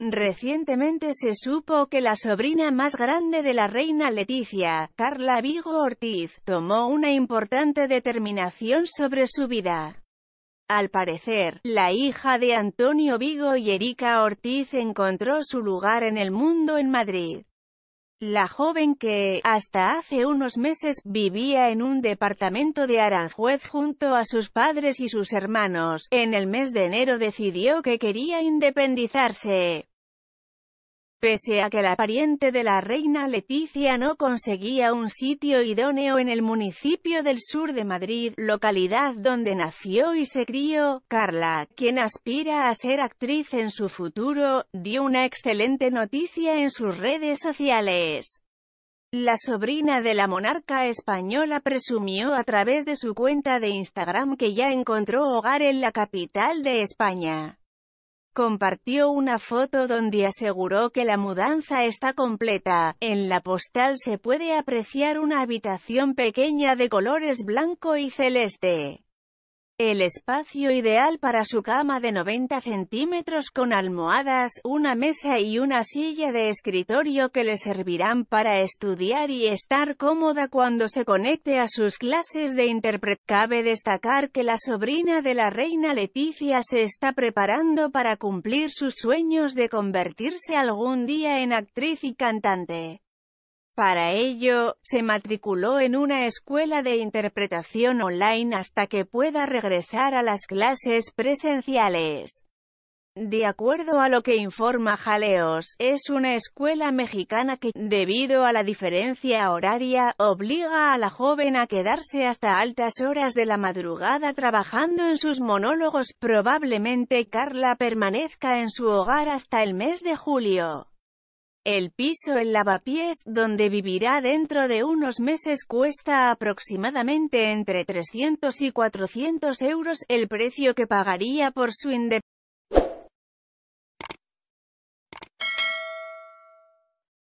Recientemente se supo que la sobrina más grande de la reina Leticia, Carla Vigo Ortiz, tomó una importante determinación sobre su vida. Al parecer, la hija de Antonio Vigo y Erika Ortiz encontró su lugar en el mundo en Madrid. La joven que, hasta hace unos meses, vivía en un departamento de Aranjuez junto a sus padres y sus hermanos, en el mes de enero decidió que quería independizarse. Pese a que la pariente de la reina Leticia no conseguía un sitio idóneo en el municipio del sur de Madrid, localidad donde nació y se crió, Carla, quien aspira a ser actriz en su futuro, dio una excelente noticia en sus redes sociales. La sobrina de la monarca española presumió a través de su cuenta de Instagram que ya encontró hogar en la capital de España compartió una foto donde aseguró que la mudanza está completa. En la postal se puede apreciar una habitación pequeña de colores blanco y celeste. El espacio ideal para su cama de 90 centímetros con almohadas, una mesa y una silla de escritorio que le servirán para estudiar y estar cómoda cuando se conecte a sus clases de intérprete. Cabe destacar que la sobrina de la reina Leticia se está preparando para cumplir sus sueños de convertirse algún día en actriz y cantante. Para ello, se matriculó en una escuela de interpretación online hasta que pueda regresar a las clases presenciales. De acuerdo a lo que informa Jaleos, es una escuela mexicana que, debido a la diferencia horaria, obliga a la joven a quedarse hasta altas horas de la madrugada trabajando en sus monólogos. Probablemente Carla permanezca en su hogar hasta el mes de julio. El piso en Lavapiés, donde vivirá dentro de unos meses, cuesta aproximadamente entre 300 y 400 euros, el precio que pagaría por su independencia.